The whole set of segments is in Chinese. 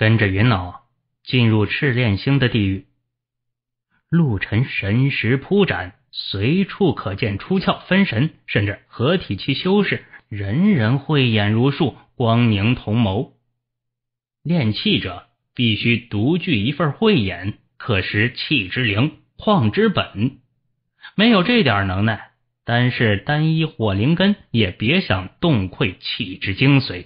跟着云老进入赤炼星的地狱，陆晨神识铺展，随处可见出窍分神，甚至合体期修士，人人慧眼如树，光明同谋。炼气者必须独具一份慧眼，可识气之灵，矿之本。没有这点能耐，单是单一火灵根，也别想洞窥气之精髓。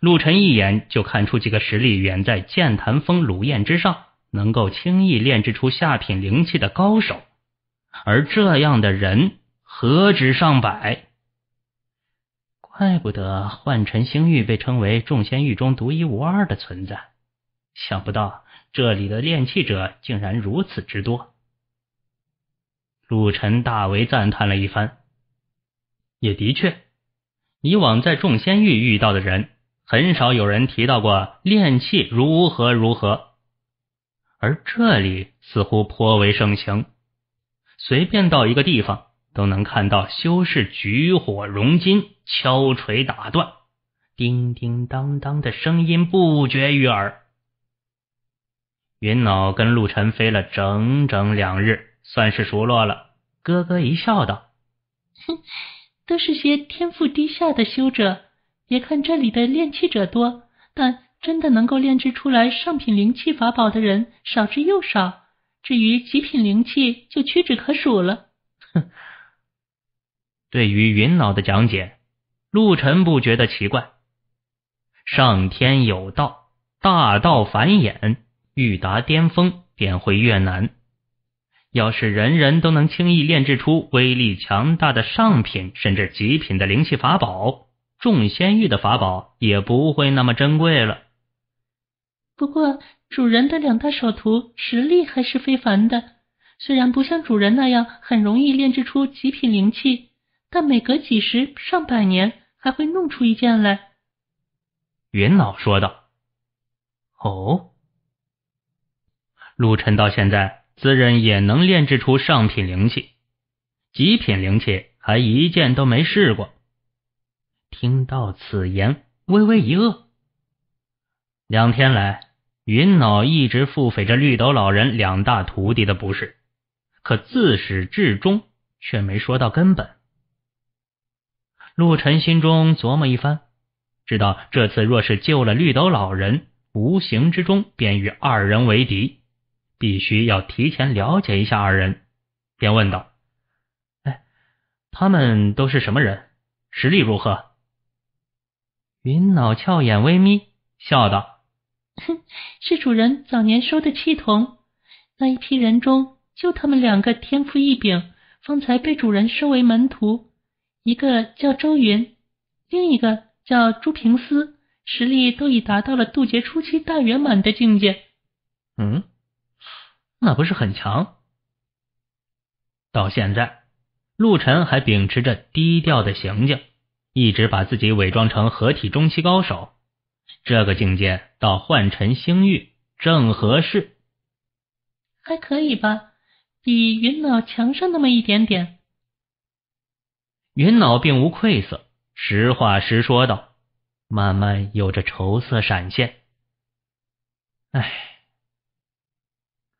陆晨一眼就看出几个实力远在剑潭峰鲁燕之上，能够轻易炼制出下品灵气的高手。而这样的人何止上百，怪不得幻尘星域被称为众仙域中独一无二的存在。想不到这里的炼气者竟然如此之多，陆晨大为赞叹了一番。也的确，以往在众仙域遇到的人。很少有人提到过炼器如何如何，而这里似乎颇为盛行。随便到一个地方，都能看到修士举火熔金、敲锤打断，叮叮当当的声音不绝于耳。云脑跟陆晨飞了整整两日，算是熟络了，咯咯一笑道：“哼，都是些天赋低下的修者。”别看这里的炼器者多，但真的能够炼制出来上品灵气法宝的人少之又少。至于极品灵气就屈指可数了。哼，对于云老的讲解，陆晨不觉得奇怪。上天有道，大道繁衍，欲达巅峰便会越难。要是人人都能轻易炼制出威力强大的上品甚至极品的灵气法宝。众仙域的法宝也不会那么珍贵了。不过，主人的两大手徒实力还是非凡的。虽然不像主人那样很容易炼制出极品灵器，但每隔几十上百年还会弄出一件来。云老说道：“哦，陆晨到现在自认也能炼制出上品灵器，极品灵器还一件都没试过。”听到此言，微微一愕。两天来，云脑一直腹诽着绿斗老人两大徒弟的不是，可自始至终却没说到根本。陆晨心中琢磨一番，知道这次若是救了绿斗老人，无形之中便与二人为敌，必须要提前了解一下二人，便问道：“哎，他们都是什么人？实力如何？”云脑俏眼微眯，笑道：“哼，是主人早年收的器童，那一批人中，就他们两个天赋异禀，方才被主人收为门徒。一个叫周云，另一个叫朱平思，实力都已达到了渡劫初期大圆满的境界。嗯，那不是很强？到现在，陆晨还秉持着低调的行径。”一直把自己伪装成合体中期高手，这个境界到幻尘星域正合适，还可以吧，比云脑强上那么一点点。云脑并无愧色，实话实说道，慢慢有着愁色闪现。唉，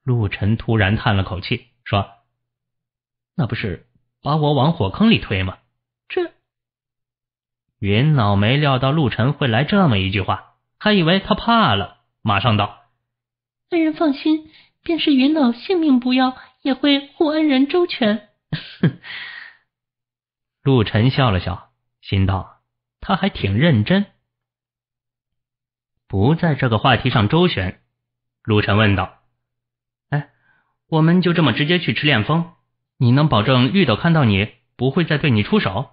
陆晨突然叹了口气，说：“那不是把我往火坑里推吗？”这。云脑没料到陆晨会来这么一句话，还以为他怕了，马上道：“恩人放心，便是云脑性命不要，也会护恩人周全。”陆晨笑了笑，心道他还挺认真。不在这个话题上周旋，陆晨问道：“哎，我们就这么直接去赤练峰？你能保证绿岛看到你，不会再对你出手？”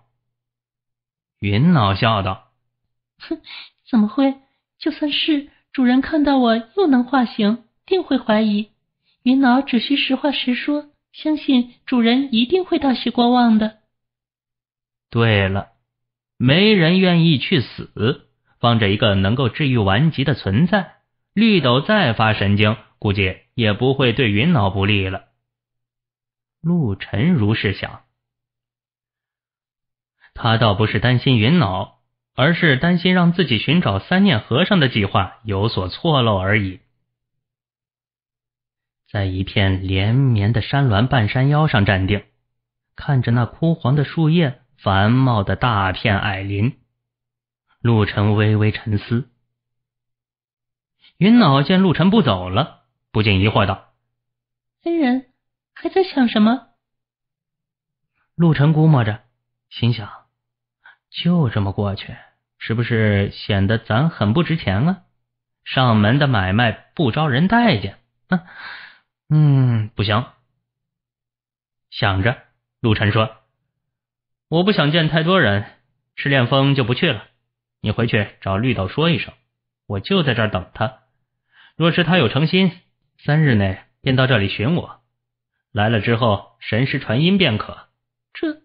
云脑笑道：“哼，怎么会？就算是主人看到我又能化形，定会怀疑。云脑只需实话实说，相信主人一定会大喜过望的。”对了，没人愿意去死，放着一个能够治愈顽疾的存在，绿豆再发神经，估计也不会对云脑不利了。陆晨如是想。他倒不是担心云脑，而是担心让自己寻找三念和尚的计划有所错漏而已。在一片连绵的山峦半山腰上站定，看着那枯黄的树叶、繁茂的大片矮林，陆晨微微沉思。云脑见陆晨不走了，不禁疑惑道：“恩人还在想什么？”陆晨估摸着，心想。就这么过去，是不是显得咱很不值钱啊？上门的买卖不招人待见。嗯，不行。想着，陆晨说：“我不想见太多人，赤恋峰就不去了。你回去找绿豆说一声，我就在这儿等他。若是他有诚心，三日内便到这里寻我。来了之后，神识传音便可。”这。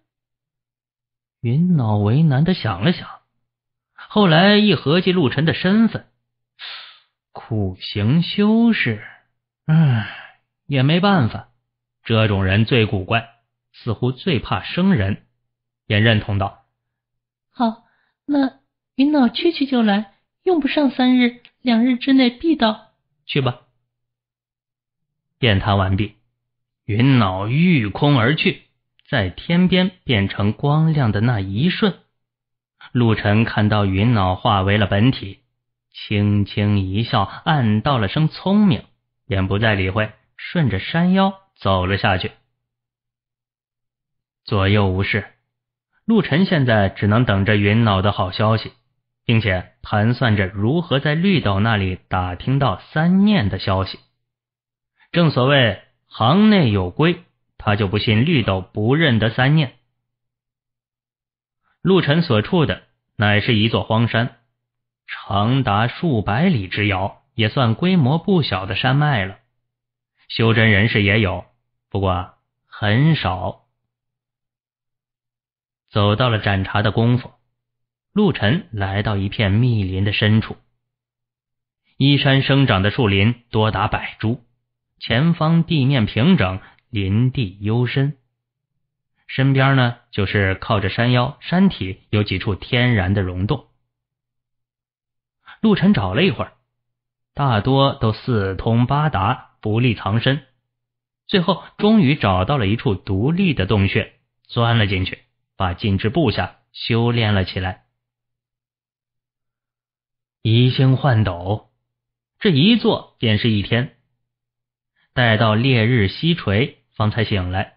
云脑为难的想了想，后来一合计陆晨的身份，苦行修士，唉，也没办法，这种人最古怪，似乎最怕生人，便认同道：“好，那云脑去去就来，用不上三日，两日之内必到。”去吧。宴谈完毕，云脑御空而去。在天边变成光亮的那一瞬，陆晨看到云脑化为了本体，轻轻一笑，暗道了声聪明，便不再理会，顺着山腰走了下去。左右无事，陆晨现在只能等着云脑的好消息，并且盘算着如何在绿岛那里打听到三念的消息。正所谓行内有规。他就不信绿豆不认得三念。陆晨所处的乃是一座荒山，长达数百里之遥，也算规模不小的山脉了。修真人士也有，不过很少。走到了盏茶的功夫，陆晨来到一片密林的深处。依山生长的树林多达百株，前方地面平整。林地幽深，身边呢就是靠着山腰，山体有几处天然的溶洞。陆晨找了一会儿，大多都四通八达，不利藏身。最后终于找到了一处独立的洞穴，钻了进去，把禁制布下，修炼了起来。移星换斗，这一坐便是一天。待到烈日西垂。方才醒来，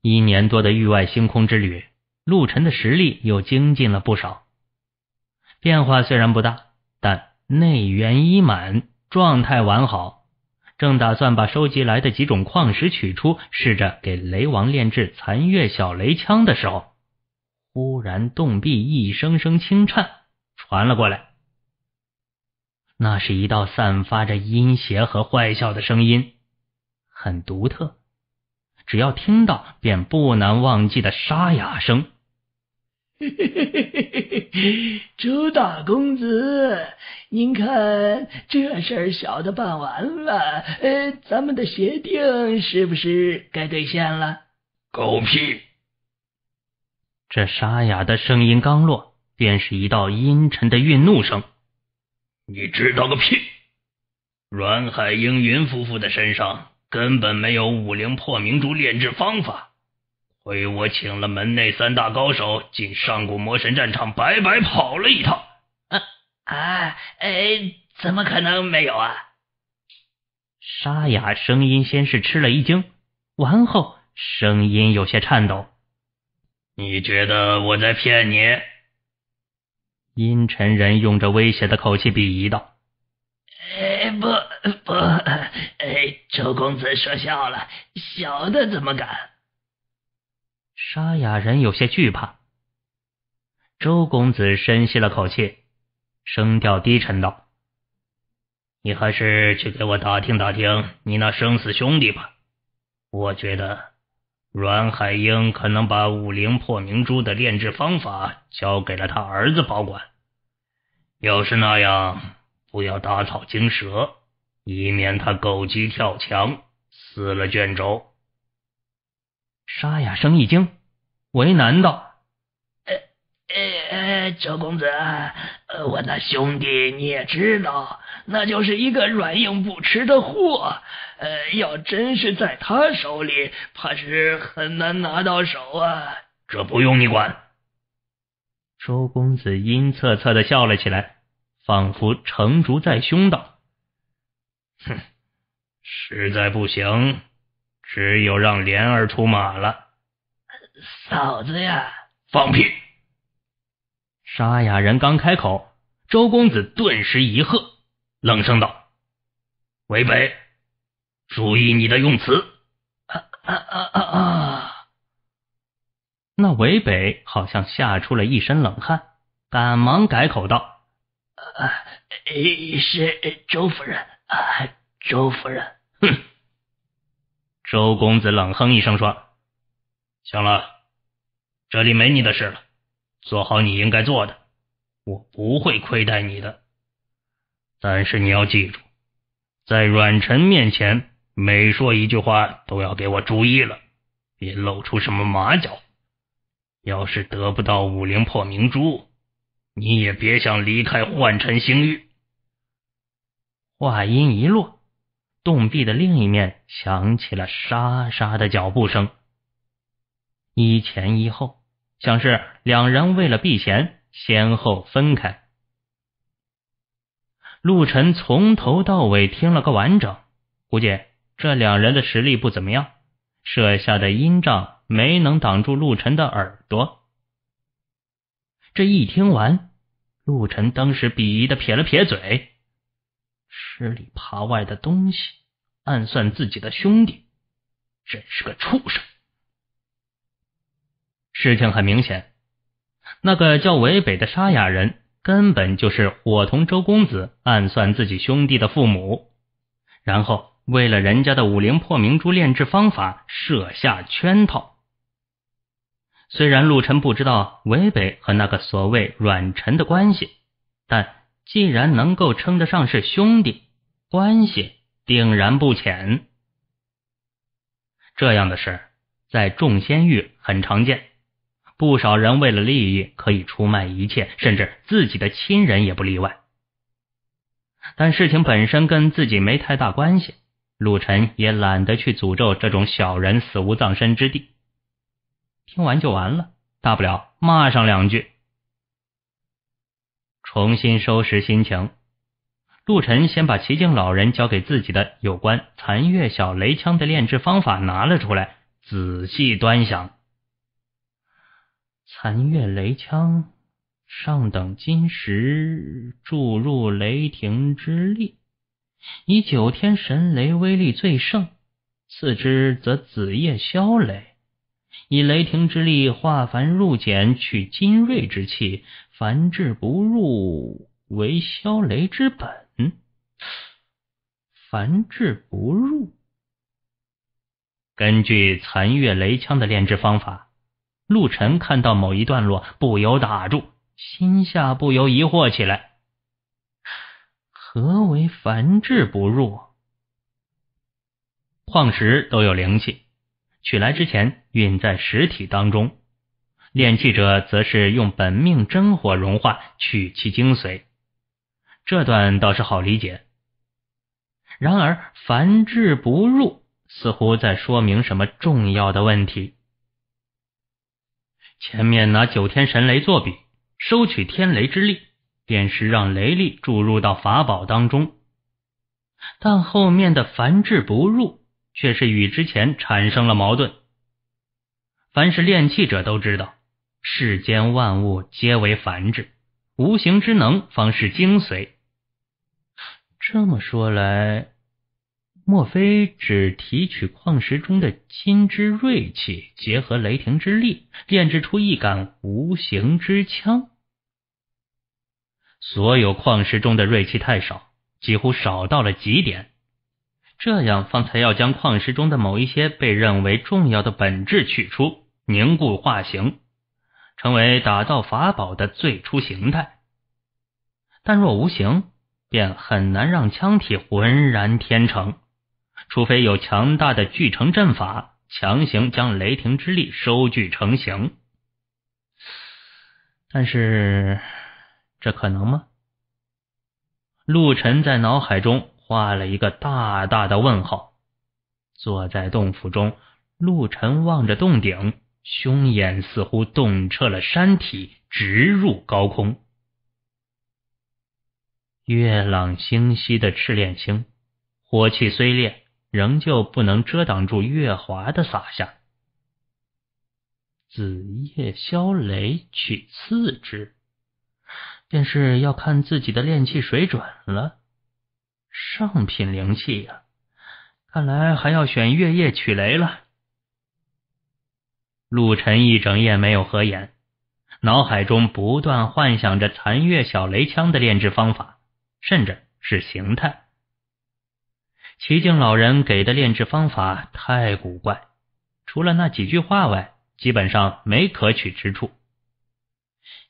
一年多的域外星空之旅，陆晨的实力又精进了不少。变化虽然不大，但内元已满，状态完好。正打算把收集来的几种矿石取出，试着给雷王炼制残月小雷枪的时候，忽然洞壁一声声轻颤传了过来。那是一道散发着阴邪和坏笑的声音。很独特，只要听到便不难忘记的沙哑声。朱大公子，您看这事小的办完了，呃，咱们的协定是不是该兑现了？狗屁！这沙哑的声音刚落，便是一道阴沉的愠怒声。你知道个屁！阮海英云夫妇的身上。根本没有武灵破明珠炼制方法，亏我请了门内三大高手进上古魔神战场，白白跑了一趟。啊啊！哎，怎么可能没有啊？沙哑声音先是吃了一惊，完后声音有些颤抖。你觉得我在骗你？阴沉人用着威胁的口气鄙夷道。不不，哎，周公子说笑了，小的怎么敢？沙哑人有些惧怕。周公子深吸了口气，声调低沉道：“你还是去给我打听打听你那生死兄弟吧。我觉得阮海英可能把五灵破明珠的炼制方法交给了他儿子保管。要是那样……”不要打草惊蛇，以免他狗急跳墙，撕了卷轴。沙哑声一惊，为难道？呃呃周公子，我那兄弟你也知道，那就是一个软硬不吃的货。呃，要真是在他手里，怕是很难拿到手啊。这不用你管。周公子阴恻恻的笑了起来。仿佛成竹在胸，道：“哼，实在不行，只有让莲儿出马了。”嫂子呀，放屁！沙哑人刚开口，周公子顿时一喝，冷声道：“韦北，注意你的用词。”啊啊啊啊！那韦北好像吓出了一身冷汗，赶忙改口道。啊，是周夫人啊，周夫人。哼，周公子冷哼一声说：“行了，这里没你的事了，做好你应该做的，我不会亏待你的。但是你要记住，在阮臣面前，每说一句话都要给我注意了，别露出什么马脚。要是得不到五灵破明珠。”你也别想离开幻尘星域。话音一落，洞壁的另一面响起了沙沙的脚步声，一前一后，像是两人为了避嫌，先后分开。陆晨从头到尾听了个完整，估计这两人的实力不怎么样，设下的阴障没能挡住陆晨的耳朵。这一听完，陆晨当时鄙夷的撇了撇嘴，吃里扒外的东西，暗算自己的兄弟，真是个畜生。事情很明显，那个叫韦北的沙哑人，根本就是伙同周公子暗算自己兄弟的父母，然后为了人家的五灵破明珠炼制方法设下圈套。虽然陆晨不知道韦北和那个所谓阮晨的关系，但既然能够称得上是兄弟，关系定然不浅。这样的事在众仙域很常见，不少人为了利益可以出卖一切，甚至自己的亲人也不例外。但事情本身跟自己没太大关系，陆晨也懒得去诅咒这种小人死无葬身之地。听完就完了，大不了骂上两句。重新收拾心情，陆晨先把齐静老人交给自己的有关残月小雷枪的炼制方法拿了出来，仔细端详。残月雷枪，上等金石注入雷霆之力，以九天神雷威力最盛，次之则子夜霄雷。以雷霆之力化繁入简，取精锐之气，凡至不入为消雷之本。凡至不入。根据残月雷枪的炼制方法，陆晨看到某一段落，不由打住，心下不由疑惑起来：何为凡至不入？矿石都有灵气。取来之前运在实体当中，炼气者则是用本命真火融化取其精髓。这段倒是好理解。然而凡质不入，似乎在说明什么重要的问题。前面拿九天神雷作比，收取天雷之力，便是让雷力注入到法宝当中。但后面的凡质不入。却是与之前产生了矛盾。凡是炼气者都知道，世间万物皆为凡制，无形之能方是精髓。这么说来，莫非只提取矿石中的金之锐气，结合雷霆之力，炼制出一杆无形之枪？所有矿石中的锐气太少，几乎少到了极点。这样，方才要将矿石中的某一些被认为重要的本质取出，凝固化形，成为打造法宝的最初形态。但若无形，便很难让枪体浑然天成，除非有强大的聚成阵法强行将雷霆之力收聚成型。但是，这可能吗？陆晨在脑海中。画了一个大大的问号。坐在洞府中，陆晨望着洞顶，凶眼似乎洞彻了山体，直入高空。月朗星稀的赤练星，火气虽烈，仍旧不能遮挡住月华的洒下。子夜宵雷取次之，便是要看自己的炼气水准了。上品灵气呀，看来还要选月夜取雷了。陆晨一整夜没有合眼，脑海中不断幻想着残月小雷枪的炼制方法，甚至是形态。齐静老人给的炼制方法太古怪，除了那几句话外，基本上没可取之处。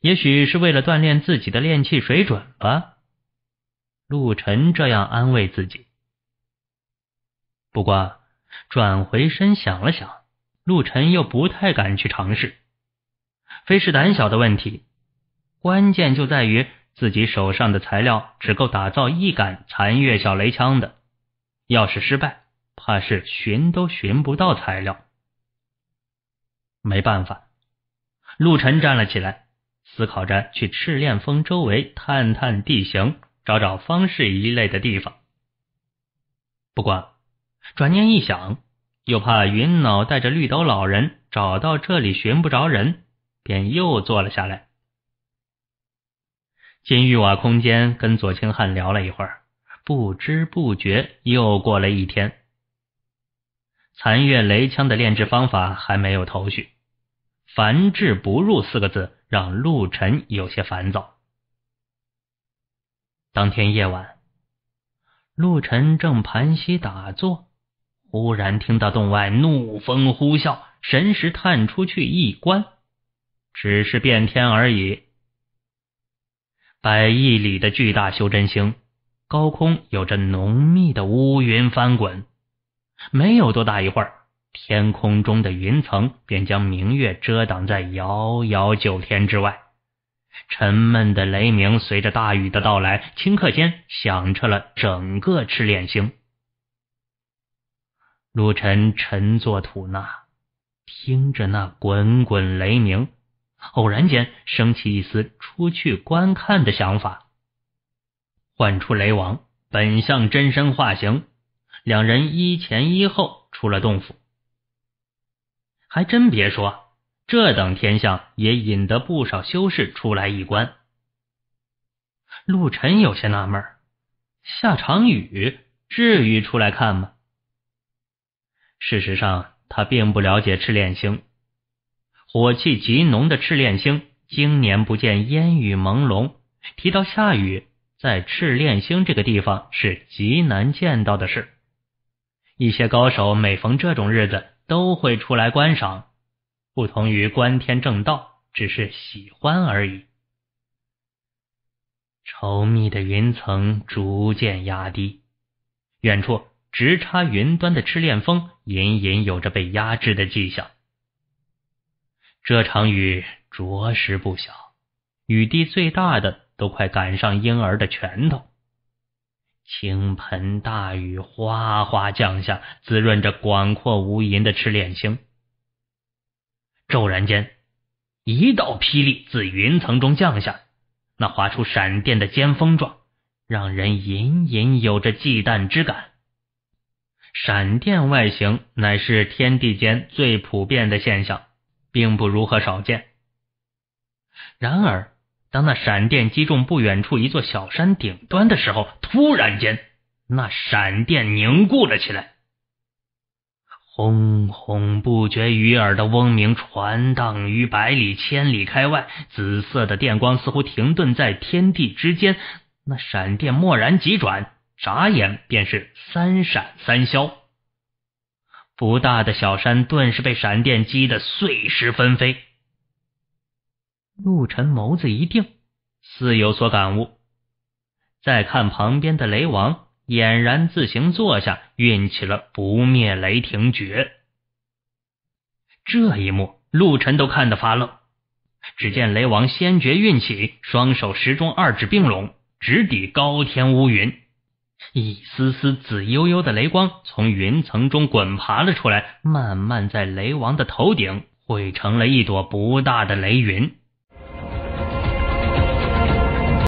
也许是为了锻炼自己的炼气水准吧。陆晨这样安慰自己。不过，转回身想了想，陆晨又不太敢去尝试。非是胆小的问题，关键就在于自己手上的材料只够打造一杆残月小雷枪的。要是失败，怕是寻都寻不到材料。没办法，陆晨站了起来，思考着去赤炼峰周围探探地形。找找方式一类的地方。不过，转念一想，又怕云脑带着绿斗老人找到这里寻不着人，便又坐了下来。金玉瓦空间跟左青汉聊了一会儿，不知不觉又过了一天。残月雷枪的炼制方法还没有头绪，“凡制不入”四个字让陆晨有些烦躁。当天夜晚，陆晨正盘膝打坐，忽然听到洞外怒风呼啸，神识探出去一观，只是变天而已。百亿里的巨大修真星高空有着浓密的乌云翻滚，没有多大一会儿，天空中的云层便将明月遮挡在遥遥九天之外。沉闷的雷鸣随着大雨的到来，顷刻间响彻了整个赤练星。陆晨沉坐吐纳，听着那滚滚雷鸣，偶然间升起一丝出去观看的想法。唤出雷王本相真身化形，两人一前一后出了洞府。还真别说。这等天象也引得不少修士出来一观。陆晨有些纳闷：下场雨，至于出来看吗？事实上，他并不了解赤练星，火气极浓的赤练星，经年不见烟雨朦胧。提到下雨，在赤练星这个地方是极难见到的事。一些高手每逢这种日子，都会出来观赏。不同于观天正道，只是喜欢而已。稠密的云层逐渐压低，远处直插云端的赤练峰隐隐有着被压制的迹象。这场雨着实不小，雨滴最大的都快赶上婴儿的拳头。倾盆大雨哗哗降下，滋润着广阔无垠的赤练星。骤然间，一道霹雳自云层中降下，那划出闪电的尖峰状，让人隐隐有着忌惮之感。闪电外形乃是天地间最普遍的现象，并不如何少见。然而，当那闪电击中不远处一座小山顶端的时候，突然间，那闪电凝固了起来。轰轰，不绝于耳的嗡鸣传荡于百里、千里开外。紫色的电光似乎停顿在天地之间，那闪电蓦然急转，眨眼便是三闪三消。不大的小山顿时被闪电击得碎石纷飞。陆晨眸子一定，似有所感悟。再看旁边的雷王。俨然自行坐下，运起了不灭雷霆诀。这一幕，陆晨都看得发愣。只见雷王先觉运起，双手十中二指并拢，直抵高天乌云，一丝丝紫悠悠的雷光从云层中滚爬了出来，慢慢在雷王的头顶汇成了一朵不大的雷云。